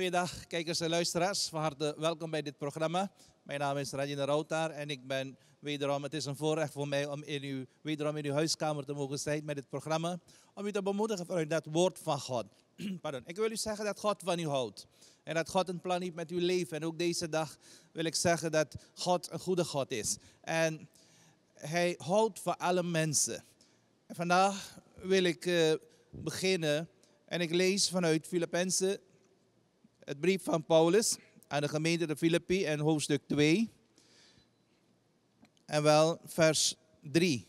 Goedendag kijkers en luisteraars, van harte welkom bij dit programma. Mijn naam is Rajina Rautaar en ik ben wederom, het is een voorrecht voor mij om in uw, wederom in uw huiskamer te mogen zijn met dit programma. Om u te bemoedigen vanuit dat woord van God. Pardon. Ik wil u zeggen dat God van u houdt. En dat God een plan heeft met uw leven. En ook deze dag wil ik zeggen dat God een goede God is. En hij houdt van alle mensen. En vandaag wil ik eh, beginnen en ik lees vanuit Filippenzen het brief van Paulus aan de gemeente de Filippi en hoofdstuk 2. En wel vers 3.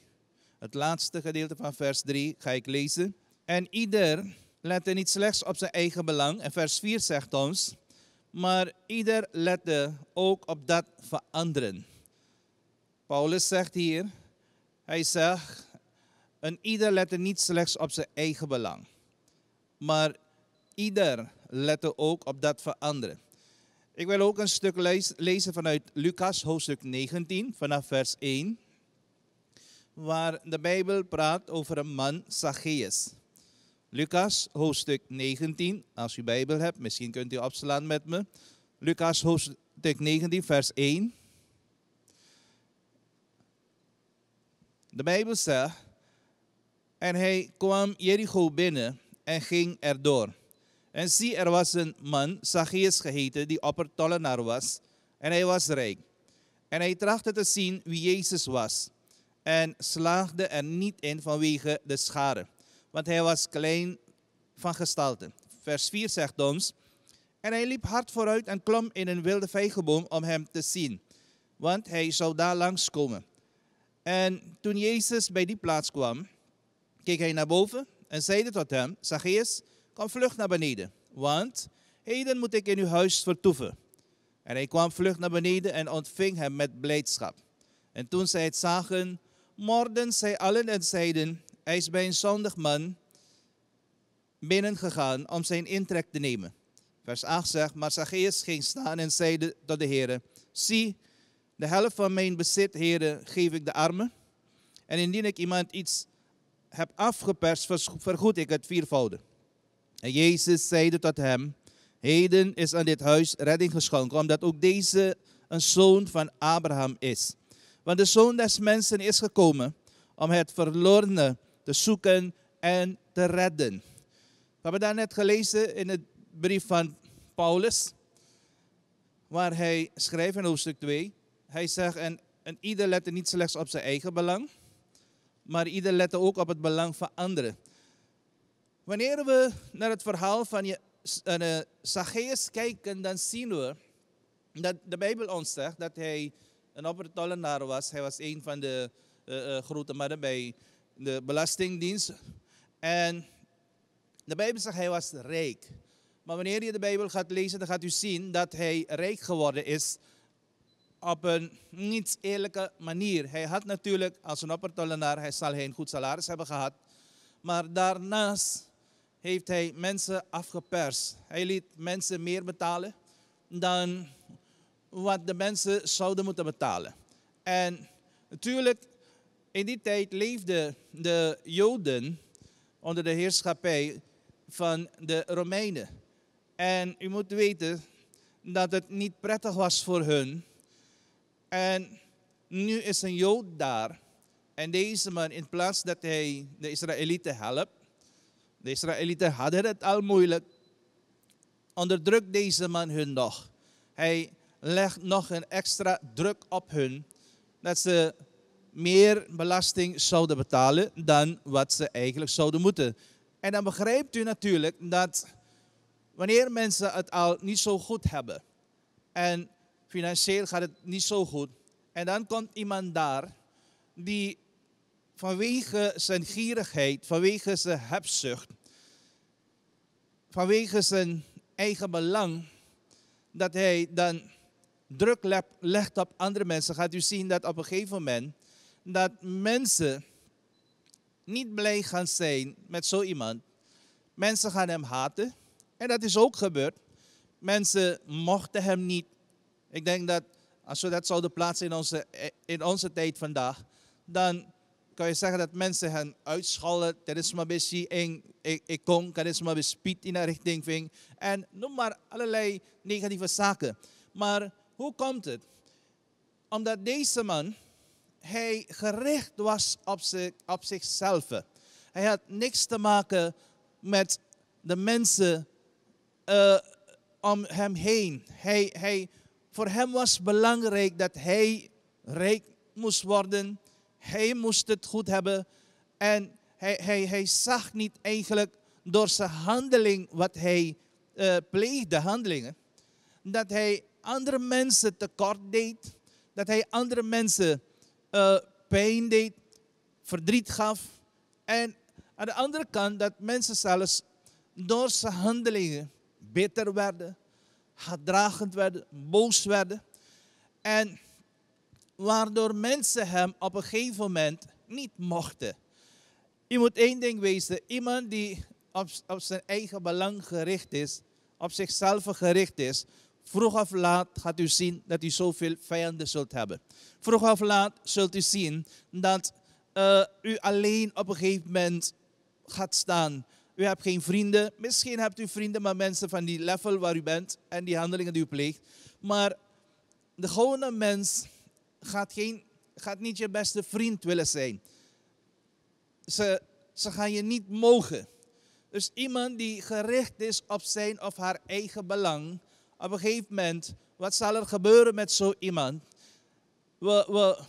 Het laatste gedeelte van vers 3 ga ik lezen. En ieder lette niet slechts op zijn eigen belang. En vers 4 zegt ons, maar ieder lette ook op dat van anderen. Paulus zegt hier, hij zegt, een ieder lette niet slechts op zijn eigen belang, maar ieder letten ook op dat van anderen. Ik wil ook een stuk lezen vanuit Lucas hoofdstuk 19, vanaf vers 1, waar de Bijbel praat over een man, Zacchaeus. Lucas hoofdstuk 19, als u Bijbel hebt, misschien kunt u opslaan met me. Lucas hoofdstuk 19, vers 1. De Bijbel zegt, en hij kwam Jericho binnen en ging erdoor. En zie, er was een man, Zacchaeus geheten, die oppertollenaar was. En hij was rijk. En hij trachtte te zien wie Jezus was. En slaagde er niet in vanwege de schade. Want hij was klein van gestalte. Vers 4 zegt ons. En hij liep hard vooruit en klom in een wilde vijgenboom om hem te zien. Want hij zou daar langskomen. En toen Jezus bij die plaats kwam, keek hij naar boven en zeide tot hem, Zacchaeus, Kom vlug naar beneden, want heden moet ik in uw huis vertoeven. En hij kwam vlug naar beneden en ontving hem met blijdschap. En toen zij het zagen, morden zij allen en zeiden, hij is bij een zondig man binnengegaan om zijn intrek te nemen. Vers 8 zegt, maar Zacchaeus ging staan en zeide tot de Heer, zie, de helft van mijn bezit, Heer, geef ik de armen. En indien ik iemand iets heb afgeperst, vergoed ik het viervoudig. En Jezus zeide tot hem, heden is aan dit huis redding geschonken, omdat ook deze een zoon van Abraham is. Want de zoon des mensen is gekomen om het verlorene te zoeken en te redden. We hebben net gelezen in het brief van Paulus, waar hij schrijft in hoofdstuk 2. Hij zegt, en, en ieder lette niet slechts op zijn eigen belang, maar ieder lette ook op het belang van anderen. Wanneer we naar het verhaal van je, eh, Zacchaeus kijken, dan zien we dat de Bijbel ons zegt dat hij een oppertollenaar was. Hij was een van de eh, eh, grote mannen bij de Belastingdienst. En de Bijbel zegt hij was rijk. Maar wanneer je de Bijbel gaat lezen, dan gaat u zien dat hij rijk geworden is op een niet eerlijke manier. Hij had natuurlijk als een oppertollenaar, hij zal een goed salaris hebben gehad. Maar daarnaast heeft hij mensen afgeperst. Hij liet mensen meer betalen dan wat de mensen zouden moeten betalen. En natuurlijk, in die tijd leefden de Joden onder de heerschappij van de Romeinen. En u moet weten dat het niet prettig was voor hun. En nu is een Jood daar. En deze man, in plaats dat hij de Israëlieten helpt, de Israëlieten hadden het al moeilijk. Onderdrukt deze man hun nog. Hij legt nog een extra druk op hun dat ze meer belasting zouden betalen dan wat ze eigenlijk zouden moeten. En dan begrijpt u natuurlijk dat wanneer mensen het al niet zo goed hebben en financieel gaat het niet zo goed, en dan komt iemand daar die vanwege zijn gierigheid, vanwege zijn hebzucht, vanwege zijn eigen belang, dat hij dan druk legt op andere mensen, gaat u zien dat op een gegeven moment dat mensen niet blij gaan zijn met zo iemand. Mensen gaan hem haten. En dat is ook gebeurd. Mensen mochten hem niet. Ik denk dat als we dat zouden plaatsen in onze, in onze tijd vandaag, dan kan je zeggen dat mensen hen uitschallen. Charisma besi eng, ik kon charisma bespied in een richting ving. En noem maar allerlei negatieve zaken. Maar hoe komt het? Omdat deze man, hij gericht was op, zichzelf. Hij had niks te maken met de mensen eh, om hem heen. Hij, hij, voor hem was belangrijk dat hij rijk moest worden hij moest het goed hebben en hij, hij, hij zag niet eigenlijk door zijn handeling wat hij uh, pleegde, handelingen, dat hij andere mensen tekort deed, dat hij andere mensen eh, pijn deed, verdriet gaf. En aan de andere kant dat mensen zelfs door zijn handelingen bitter werden, gedragend werden, boos werden. En waardoor mensen hem op een gegeven moment niet mochten. Je moet één ding weten: iemand die op, zijn eigen belang gericht is, op zichzelf gericht is, vroeg of laat gaat u zien dat u zoveel vijanden zult hebben. Vroeg of laat zult u zien dat eh, u alleen op een gegeven moment gaat staan. U hebt geen vrienden. Misschien hebt u vrienden, maar mensen van die level waar u bent en die handelingen die u pleegt. Maar de gewone mens gaat, geen, gaat niet je beste vriend willen zijn. Ze, ze gaan je niet mogen. Dus iemand die gericht is op zijn of haar eigen belang, op een gegeven moment, wat zal er gebeuren met zo iemand? We, we,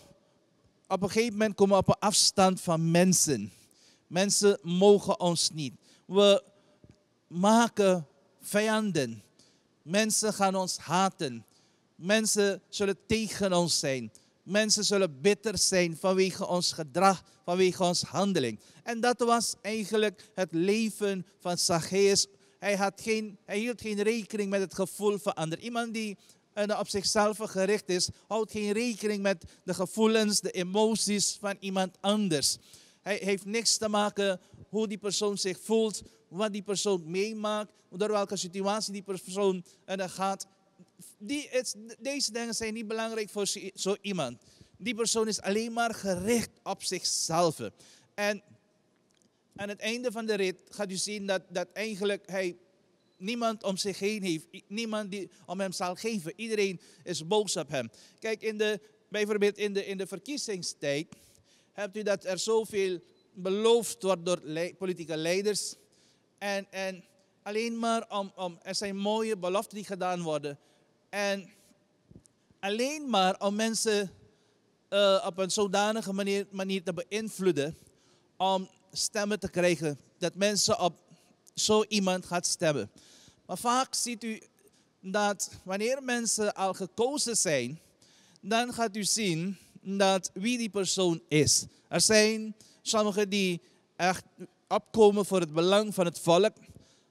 op een gegeven moment komen we op een afstand van mensen. Mensen mogen ons niet. We maken vijanden. Mensen gaan ons haten. Mensen zullen tegen ons zijn. Mensen zullen bitter zijn vanwege ons gedrag, vanwege ons handeling. En dat was eigenlijk het leven van Zacchaeus. Hij, had geen, hij hield geen rekening met het gevoel van ander. Iemand die op zichzelf gericht is, houdt geen rekening met de gevoelens, de emoties van iemand anders. Hij heeft niks te maken hoe die persoon zich voelt, wat die persoon meemaakt, door welke situatie die persoon eh, gaat die deze dingen zijn niet belangrijk voor zo iemand. Die persoon is alleen maar gericht op zichzelf. En aan het einde van de rit gaat u zien dat, dat eigenlijk hij niemand om zich heen heeft. Niemand die om hem zal geven. Iedereen is boos op hem. Kijk, in de, bijvoorbeeld in de, in de verkiezingstijd hebt u dat er zoveel beloofd wordt door politieke leiders. En, en alleen maar om, om, er zijn mooie beloften die gedaan worden. En alleen maar om mensen eh, op een zodanige manier, te beïnvloeden om stemmen te krijgen. Dat mensen op zo iemand gaan stemmen. Maar vaak ziet u dat wanneer mensen al gekozen zijn, dan gaat u zien dat wie die persoon is. Er zijn sommigen die echt opkomen voor het belang van het volk.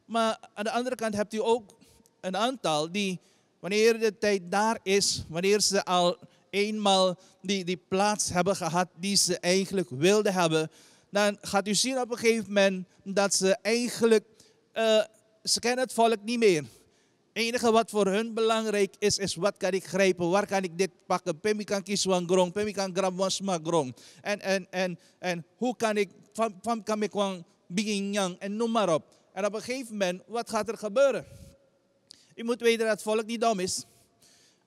Maar aan de andere kant hebt u ook een aantal die Wanneer de tijd daar is, wanneer ze al eenmaal die, die plaats hebben gehad die ze eigenlijk wilden hebben, dan gaat u zien op een gegeven moment dat ze eigenlijk, eh, ze kennen het volk niet meer. Het enige wat voor hun belangrijk is, is wat kan ik grijpen, waar kan ik dit pakken. Pemi kan kieswan grong, pemi kan grong. En, en, en, en hoe kan ik, van kan ik wang yang en noem maar op. En op een gegeven moment, wat gaat er gebeuren? U moet weten dat het volk niet dom is.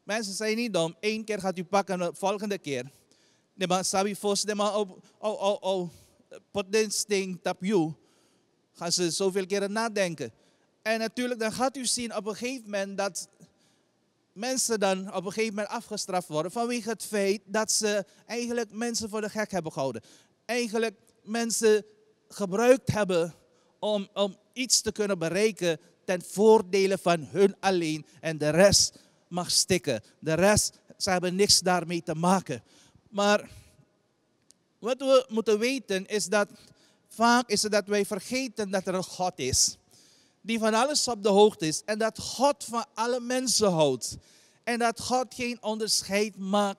Mensen zijn niet dom. Eén keer gaat u pakken, de volgende keer. Nee, maar sabi vos, de man op, oh, oh, oh, oh Put dit ding tap you. Gaan ze zoveel keren nadenken. En natuurlijk, dan gaat u zien op een gegeven moment dat mensen dan op een gegeven moment afgestraft worden vanwege het feit dat ze eigenlijk mensen voor de gek hebben gehouden. Eigenlijk mensen gebruikt hebben om, om iets te kunnen bereiken ten voordele van hun alleen. En de rest mag stikken. De rest, ze hebben niks daarmee te maken. Maar wat we moeten weten is dat vaak is het dat wij vergeten dat er een God is. Die van alles op de hoogte is. En dat God van alle mensen houdt. En dat God geen onderscheid maakt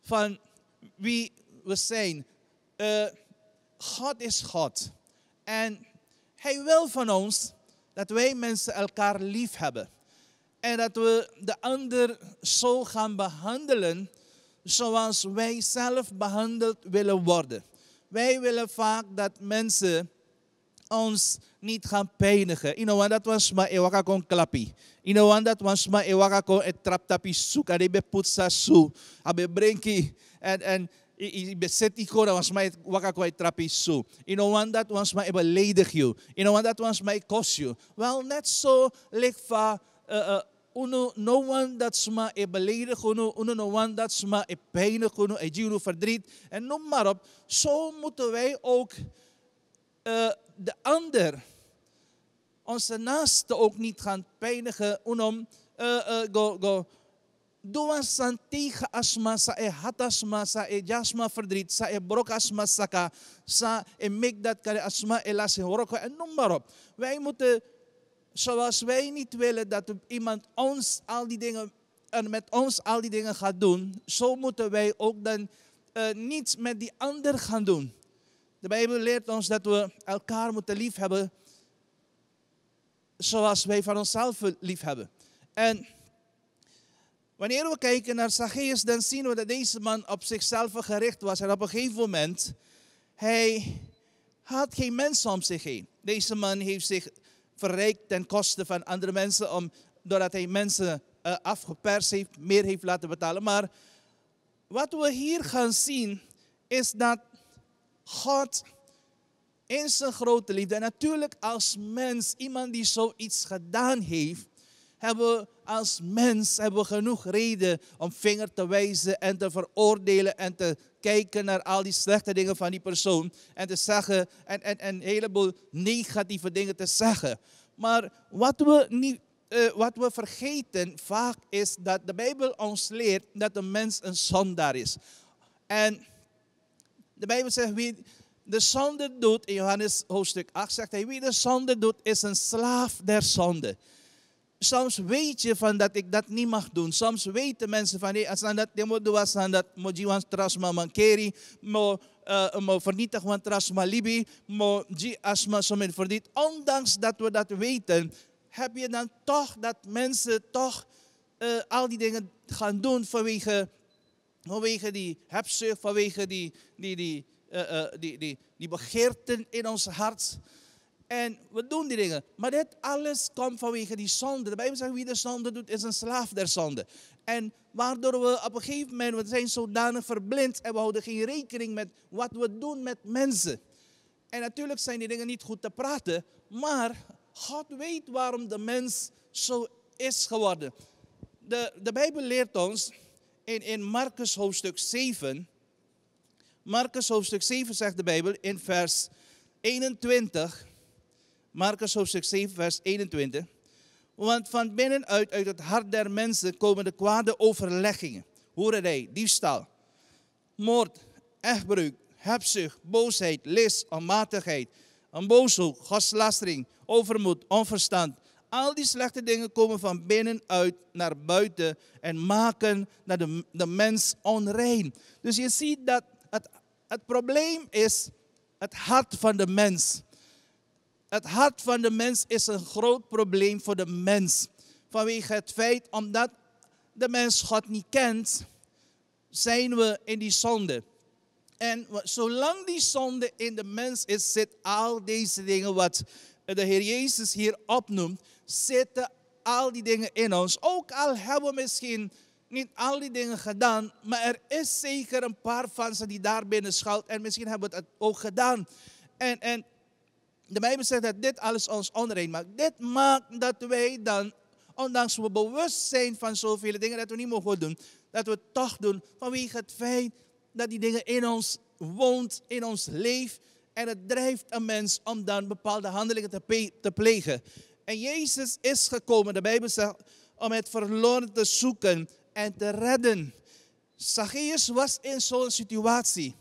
van wie we zijn. Eh, God is God. En Hij wil van ons dat wij mensen elkaar lief hebben. En dat we de ander zo gaan behandelen zoals wij zelf behandeld willen worden. Wij willen vaak dat mensen ons niet gaan pijnigen. Ino dat was maar ewaka kon klappie. Ino dat was maar ewaka kon et traptapi soek. Abe putsa su Abe brenki. En, en I beset iko na once may wakakwai trapisu. You know one that wants my beledig you. You know one that wants my cost you. Well, net so likva va uno no one that's ma e uno uno no one that's ma e pijnig uno e verdriet en noem maar op zo moeten wij ook uh, de ander onze naaste ook niet gaan pijnigen uno uh, uh, go go doan tegen asma sa e hatasma sa e jasma verdriet sa e brok asma saka sa e mikdat kare asma en en e noem maar op. Wij moeten, zoals wij niet willen dat iemand ons al die dingen en met ons al die dingen gaat doen, zo moeten wij ook dan eh, niets met die ander gaan doen. De Bijbel leert ons dat we elkaar moeten liefhebben zoals wij van onszelf liefhebben. En Wanneer we kijken naar Zacchaeus, dan zien we dat deze man op zichzelf gericht was. En op een gegeven moment, hij had geen mensen om zich heen. Deze man heeft zich verrijkt ten koste van andere mensen, om, doordat hij mensen eh, afgeperst heeft, meer heeft laten betalen. Maar wat we hier gaan zien, is dat God in zijn grote liefde, en natuurlijk als mens, iemand die zoiets gedaan heeft, hebben als mens hebben genoeg reden om vinger te wijzen en te veroordelen en te kijken naar al die slechte dingen van die persoon en te zeggen en, en, en een heleboel negatieve dingen te zeggen. Maar wat we, niet, uh, wat we vergeten vaak is dat de Bijbel ons leert dat de mens een zondaar is. En de Bijbel zegt, wie de zonde doet, in Johannes hoofdstuk 8 zegt hij, wie de zonde doet is een slaaf der zonde soms weet je van dat ik dat niet mag doen. Soms weten mensen van, nee, als dat dit moet doen, dan dat moet je ons trasma mankeri, mo, eh, mo vernietig want trasma libi, mo die asma somit verdient. Ondanks dat we dat weten, heb je dan toch dat mensen toch uh, al die dingen gaan doen vanwege, vanwege die hebzucht, vanwege die, die, die, uh, uh, die, die, die begeerten in ons hart. En we doen die dingen. Maar dit alles komt vanwege die zonde. De Bijbel zegt, wie de zonde doet, is een slaaf der zonde. En waardoor we op een gegeven moment, we zijn zodanig verblind en we houden geen rekening met wat we doen met mensen. En natuurlijk zijn die dingen niet goed te praten, maar God weet waarom de mens zo is geworden. De, de Bijbel leert ons in, in Marcus hoofdstuk 7, Marcus hoofdstuk 7 zegt de Bijbel in vers 21 Marcus hoofdstuk 7, vers 21. Want van binnenuit, uit het hart der mensen, komen de kwade overleggingen. hij, diefstal, moord, echtbreuk, hebzucht, boosheid, list, onmatigheid, booshoek, godslastering, overmoed, onverstand. Al die slechte dingen komen van binnenuit naar buiten en maken naar de, de mens onrein. Dus je ziet dat het, het probleem is het hart van de mens. Het hart van de mens is een groot probleem voor de mens. Vanwege het feit, omdat de mens God niet kent, zijn we in die zonde. En zolang die zonde in de mens is, zitten al deze dingen wat de Heer Jezus hier opnoemt, zitten al die dingen in ons. Ook al hebben we misschien niet al die dingen gedaan, maar er is zeker een paar van ze die daarbinnen binnen schuilt. En misschien hebben we het ook gedaan. En, en de Bijbel zegt dat dit alles ons onrein maakt. Dit maakt dat wij dan, ondanks we bewust zijn van zoveel dingen dat we niet mogen doen, dat we het toch doen vanwege het feit dat die dingen in ons woont, in ons leven. En het drijft een mens om dan bepaalde handelingen te, te plegen. En Jezus is gekomen, de Bijbel zegt, om het verloren te zoeken en te redden. Zacchaeus was in zo'n situatie.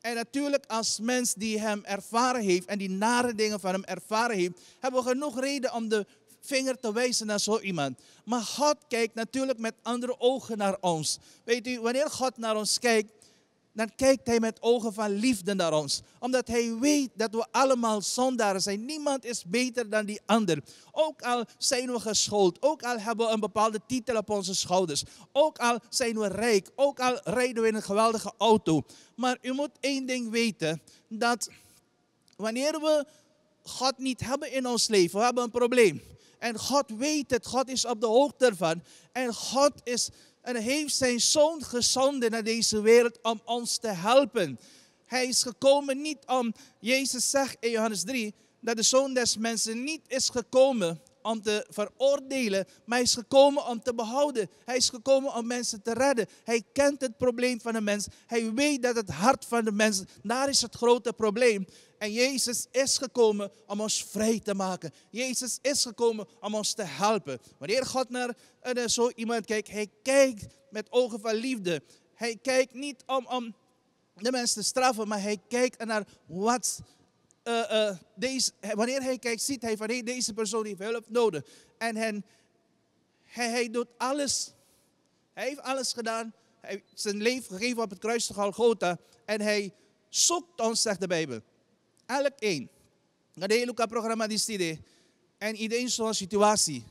En natuurlijk als mens die hem ervaren heeft en die nare dingen van hem ervaren heeft, hebben we genoeg reden om de vinger te wijzen naar zo iemand. Maar God kijkt natuurlijk met andere ogen naar ons. Weet u, wanneer God naar ons kijkt, dan kijkt hij met ogen van liefde naar ons. Omdat hij weet dat we allemaal zondaren zijn. Niemand is beter dan die ander. Ook al zijn we geschoold, ook al hebben we een bepaalde titel op onze schouders, ook al zijn we rijk, ook al rijden we in een geweldige auto. Maar u moet één ding weten, dat wanneer we God niet hebben in ons leven, we hebben een probleem. En God weet het, God is op de hoogte ervan. En God is en heeft zijn zoon gezonden naar deze wereld om ons te helpen. Hij is gekomen niet om, Jezus zegt in Johannes 3, dat de zoon des mensen niet is gekomen om te veroordelen, maar hij is gekomen om te behouden. Hij is gekomen om mensen te redden. Hij kent het probleem van de mens. Hij weet dat het hart van de mens, daar is het grote probleem. En Jezus is gekomen om ons vrij te maken. Jezus is gekomen om ons te helpen. Wanneer God eh, naar zo iemand kijkt, hij kijkt met ogen van liefde. Hij kijkt niet om, om de mensen te straffen, maar hij kijkt naar wat eh, eh, deze, wanneer hij kijkt, ziet hij van hey, deze persoon heeft hulp nodig. En hij, hij, doet alles. Hij heeft alles gedaan. Hij heeft zijn leven gegeven op het kruis van Golgotha. En hij zoekt ons, zegt de Bijbel elk een. Kada programma dit distide en iedereen zo'n situatie.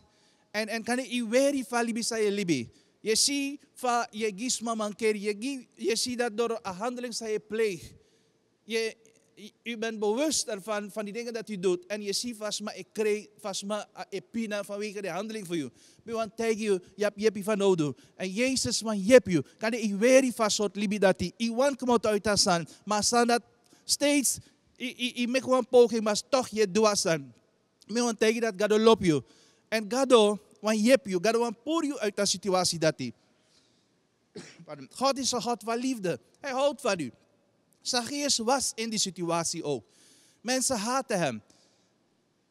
En en kan i veri falibi sa je libi. Je zie fa je gisma manker, je, je ziet dat door een handeling sa je pleeg. Je, u bent bewust ervan, van die dingen dat u doet. En je ziet vast maar, ik e kreeg vast maar, ik e pina vanwege de handeling voor u. We want tegen je, je hebt je van nodig. En Jezus van je je. Kan je weer vast soort libi dat Ik want komt uit dat staan. Maar staan dat steeds I, I, I make one poging, mas toch je doasan. Me want tegen dat God love je. En God want jep je, God want poor je uit de situatie dat hij. God is een God van liefde. Hij houdt van u. Zacchaeus was in die situatie ook. Mensen haatten hem.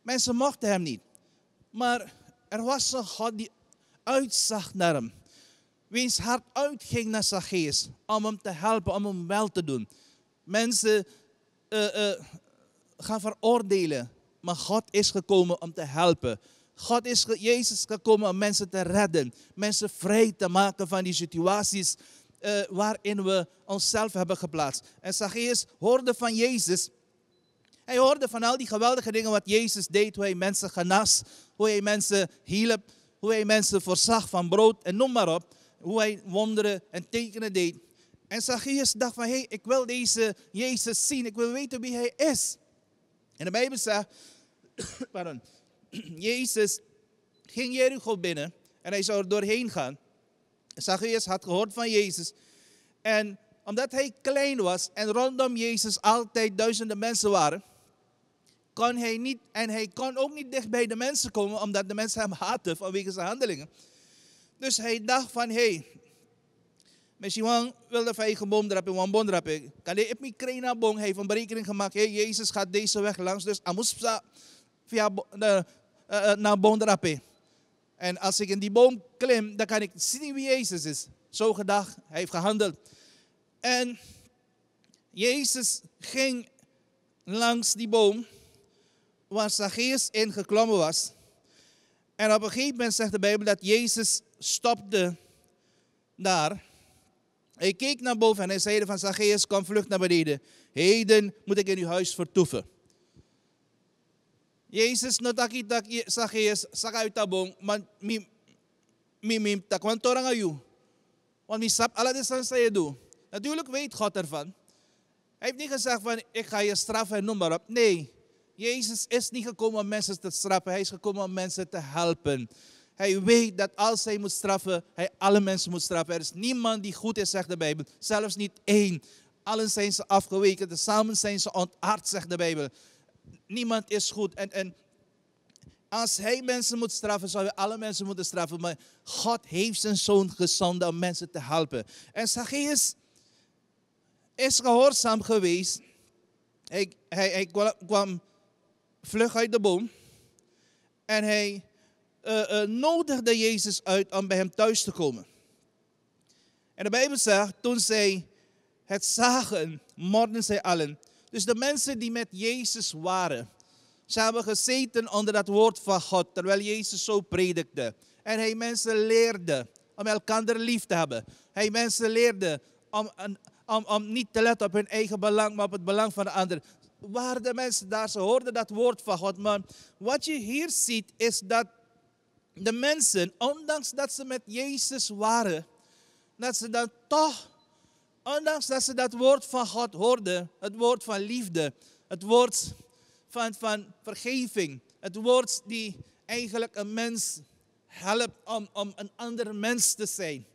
Mensen mochten hem niet. Maar er was een God die uitzag naar hem. Wiens hart uitging naar Zacchaeus om hem te helpen, om hem wel te doen. Mensen uh, gaan veroordelen. Maar God is gekomen om te helpen. God is, Jezus gekomen om mensen te redden. Mensen vrij te maken van die situaties eh, waarin we onszelf hebben geplaatst. En Zacchaeus hoorde van Jezus. Hij hoorde van al die geweldige dingen wat Jezus deed. Hoe hij mensen genas. Hoe hij mensen hielp. Hoe hij mensen voorzag van brood en noem maar op. Hoe hij wonderen en tekenen deed. En Zacchaeus dacht van, hé, hey, ik wil deze Jezus zien. Ik wil weten wie hij is. En de Bijbel zegt, pardon, Jezus ging Jericho binnen en hij zou er doorheen gaan. Zacchaeus had gehoord van Jezus. En omdat hij klein was en rondom Jezus altijd duizenden mensen waren, kon hij niet, en hij kon ook niet dicht bij de mensen komen, omdat de mensen hem haatten vanwege zijn handelingen. Dus hij dacht van, hé, hey, Wilde wil boom in drappen, een boom drappen. Kan ik mijn krena bong heeft een berekening gemaakt. Hey, Jezus gaat deze weg langs, dus moet via de, uh, eh, eh, naar boom drappen. En als ik in die boom klim, dan kan ik zien wie Jezus is. Zo gedacht, hij heeft gehandeld. En Jezus ging langs die boom waar Zacchaeus in geklommen was. En op een gegeven moment zegt de Bijbel dat Jezus stopte daar. Hij keek naar boven en hij zeide van Zacchaeus, kom vlucht naar beneden. Heden moet ik in uw huis vertoeven. Jezus no takitak Zacchaeus, sakay tabong, man, mi, mi, mi, takwantora ngayu. Want mi sap alle de sa do. Natuurlijk weet God ervan. Hij heeft niet gezegd van, ik ga je straffen en noem maar op. Nee, Jezus is niet gekomen om mensen te straffen. Hij is gekomen om mensen te helpen. Hij weet dat als hij moet straffen, hij alle mensen moet straffen. Er is niemand die goed is, zegt de Bijbel. Zelfs niet één. Allen zijn ze afgeweken, samen zijn ze ontaard, zegt de Bijbel. Niemand is goed. En, en als hij mensen moet straffen, zou hij alle mensen moeten straffen. Maar God heeft zijn zoon gezonden om mensen te helpen. En Zacchaeus is gehoorzaam geweest. hij, hij kwam vlug uit de boom. En hij uh, nodigde Jezus uit om bij hem thuis te komen. En de Bijbel zegt, toen zij het zagen, morden zij allen. Dus de mensen die met Jezus waren, ze hebben gezeten onder dat woord van God, terwijl Jezus zo predikte. En hij mensen leerde om elkander lief te hebben. Hij mensen leerde om, om, om niet te letten op hun eigen belang, maar op het belang van de ander. Waar de mensen daar, ze hoorden dat woord van God. Maar wat je hier ziet is dat de mensen, ondanks dat ze met Jezus waren, dat ze dan toch, ondanks dat ze dat woord van God hoorden, het woord van liefde, het woord van, van vergeving, het woord die eigenlijk een mens helpt om, om een ander mens te zijn,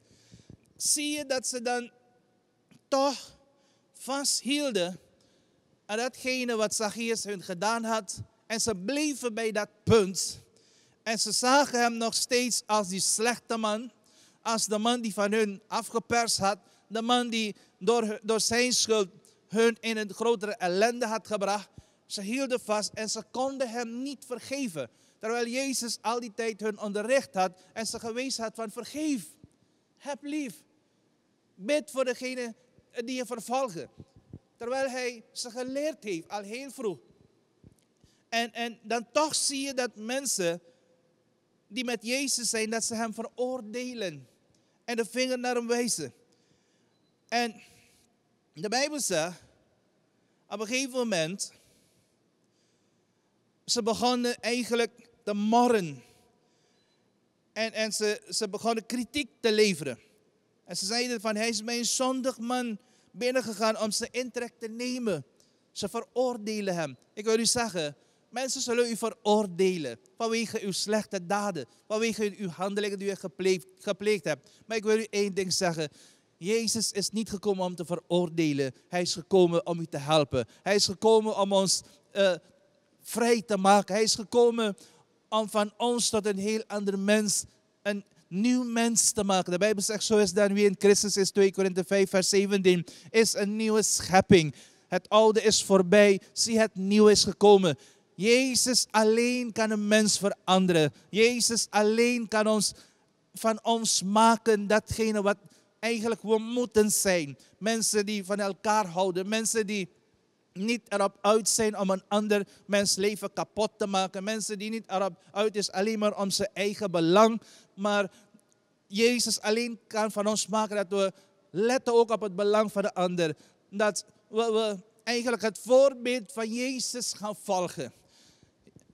zie je dat ze dan toch vasthielden aan datgene wat Zacchaeus hun gedaan had. En ze bleven bij dat punt en ze zagen hem nog steeds als die slechte man, als de man die van hun afgeperst had, de man die door, door zijn schuld hun in een grotere ellende had gebracht. Ze hielden vast en ze konden hem niet vergeven. Terwijl Jezus al die tijd hun onderricht had en ze gewezen had van vergeef, heb lief, bid voor degene die je vervolgen. Terwijl hij ze geleerd heeft al heel vroeg. En, en dan toch zie je dat mensen die met Jezus zijn, dat ze hem veroordelen en de vinger naar hem wijzen. En de Bijbel zegt, op een gegeven moment, ze begonnen eigenlijk te morren. En, en ze, ze begonnen kritiek te leveren. En ze zeiden van, hij is mijn zondig man binnengegaan om zijn intrek te nemen. Ze veroordelen hem. Ik wil u zeggen, Mensen zullen u veroordelen vanwege uw slechte daden, vanwege uw handelingen die u gepleegd, hebt. Maar ik wil u één ding zeggen. Jezus is niet gekomen om te veroordelen. Hij is gekomen om u te helpen. Hij is gekomen om ons eh, vrij te maken. Hij is gekomen om van ons tot een heel ander mens, een nieuw mens te maken. De Bijbel zegt, zo is dan wie in Christus is, 2 Korinthe 5, vers 17, is een nieuwe schepping. Het oude is voorbij, zie het nieuwe is gekomen. Jezus alleen kan een mens veranderen. Jezus alleen kan ons van ons maken datgene wat eigenlijk we moeten zijn. Mensen die van elkaar houden, mensen die niet erop uit zijn om een ander mens leven kapot te maken, mensen die niet erop uit is alleen maar om zijn eigen belang, maar Jezus alleen kan van ons maken dat we letten ook op het belang van de ander. Dat we eigenlijk het voorbeeld van Jezus gaan volgen.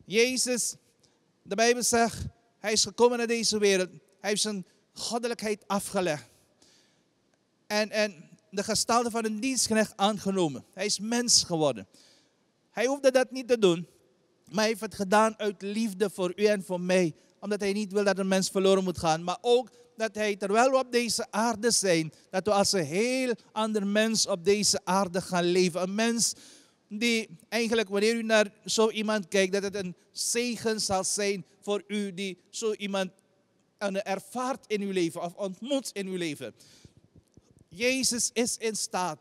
Jezus, de Bijbel zegt, hij is gekomen naar deze wereld. Hij heeft zijn goddelijkheid afgelegd. En, en de gestalte van een dienstknecht aangenomen. Hij is mens geworden. Hij hoefde dat niet te doen, maar hij heeft het gedaan uit liefde voor u en voor mij. Omdat hij niet wil dat een mens verloren moet gaan. Maar ook dat hij, terwijl we op deze aarde zijn, dat we als een heel ander mens op deze aarde gaan leven. Een mens die eigenlijk wanneer u naar zo iemand kijkt, dat het een zegen zal zijn voor u die zo iemand ervaart in uw leven of ontmoet in uw leven. Jezus is in staat.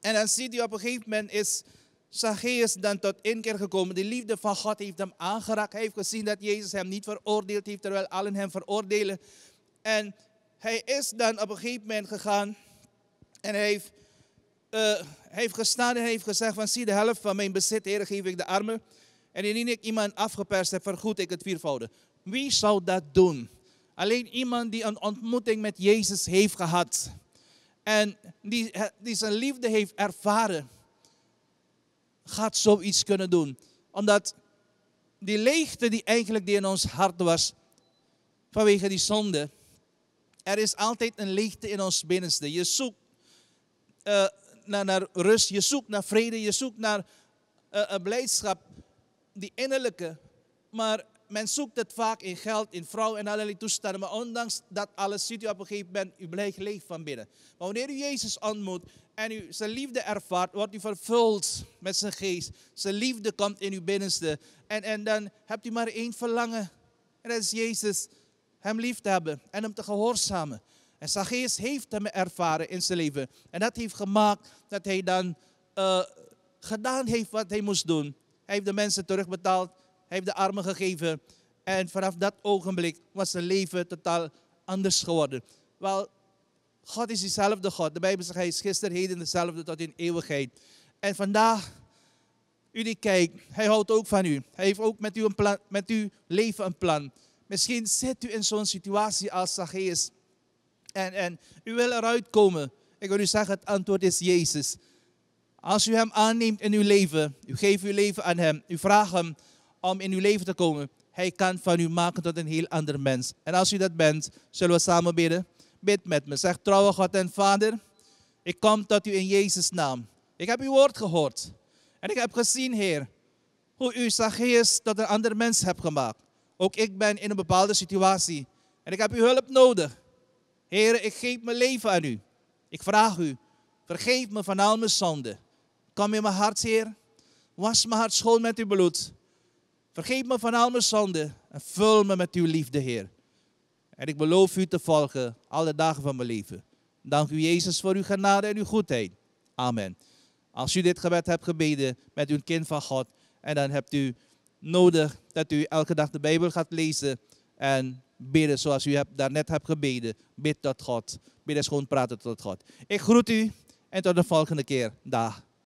En dan ziet u op een gegeven moment is Zacchaeus dan tot inkeer gekomen. De liefde van God heeft hem aangeraakt. Hij heeft gezien dat Jezus hem niet veroordeeld heeft, terwijl allen hem veroordelen. En hij is dan op een gegeven moment gegaan en hij heeft uh, heeft gestaan en heeft gezegd van zie de helft van mijn bezit, Heer, geef ik de armen. En indien ik iemand afgeperst heb, vergoed ik het viervoudig. Wie zou dat doen? Alleen iemand die een ontmoeting met Jezus heeft gehad. En die, eh, die zijn liefde heeft ervaren. Gaat zoiets kunnen doen. Omdat die leegte die eigenlijk die in ons hart was. Vanwege die zonde. Er is altijd een leegte in ons binnenste. Je zoekt eh, naar, rust, je zoekt naar vrede, je zoekt naar uh, blijdschap, die innerlijke. Maar men zoekt het vaak in geld, in vrouw en allerlei toestanden. Maar ondanks dat alles ziet u op een gegeven moment, u blijft leeg van binnen. Maar wanneer u Jezus ontmoet en u zijn liefde ervaart, wordt u vervuld met zijn geest. Zijn liefde komt in uw binnenste. En, en dan hebt u maar één verlangen. En dat is Jezus, hem lief te hebben en hem te gehoorzamen. En Zacchaeus heeft hem ervaren in zijn leven. En dat heeft gemaakt dat hij dan eh, gedaan heeft wat hij moest doen. Hij heeft de mensen terugbetaald. Hij heeft de armen gegeven. En vanaf dat ogenblik was zijn leven totaal anders geworden. Wel, God is dezelfde God. De Bijbel zegt, hij is gisteren, heden dezelfde tot in eeuwigheid. En vandaag, u die kijkt, hij houdt ook van u. Hij heeft ook met, u een plan, met uw leven een plan. Misschien zit u in zo'n situatie als Zacchaeus en, en u wil eruit komen. Ik wil u zeggen, het antwoord is Jezus. Als u Hem aanneemt in uw leven, u geeft uw leven aan Hem, u vraagt Hem om in uw leven te komen, Hij kan van u maken tot een heel ander mens. En als u dat bent, zullen we samen bidden. Bid met me. Zeg, trouwe God en Vader, ik kom tot u in Jezus' naam. Ik heb uw woord gehoord. En ik heb gezien, Heer, hoe u Zacchaeus tot een ander mens hebt gemaakt. Ook ik ben in een bepaalde situatie. En ik heb uw hulp nodig. Heer, ik geef mijn leven aan u. Ik vraag u, vergeef me van al mijn zonden. Kom in mijn hart, Heer. Was mijn hart schoon met uw bloed. Vergeef me van al mijn zonden en vul me met uw liefde, Heer. En ik beloof u te volgen alle dagen van mijn leven. Dank u, Jezus, voor uw genade en uw goedheid. Amen. Als u dit gebed hebt gebeden met uw kind van God, en dan hebt u nodig dat u elke dag de Bijbel gaat lezen en bidden zoals u daarnet hebt gebeden. Bid tot God. bidden, eens gewoon praten tot God. Ik groet u en tot de volgende keer. Dag.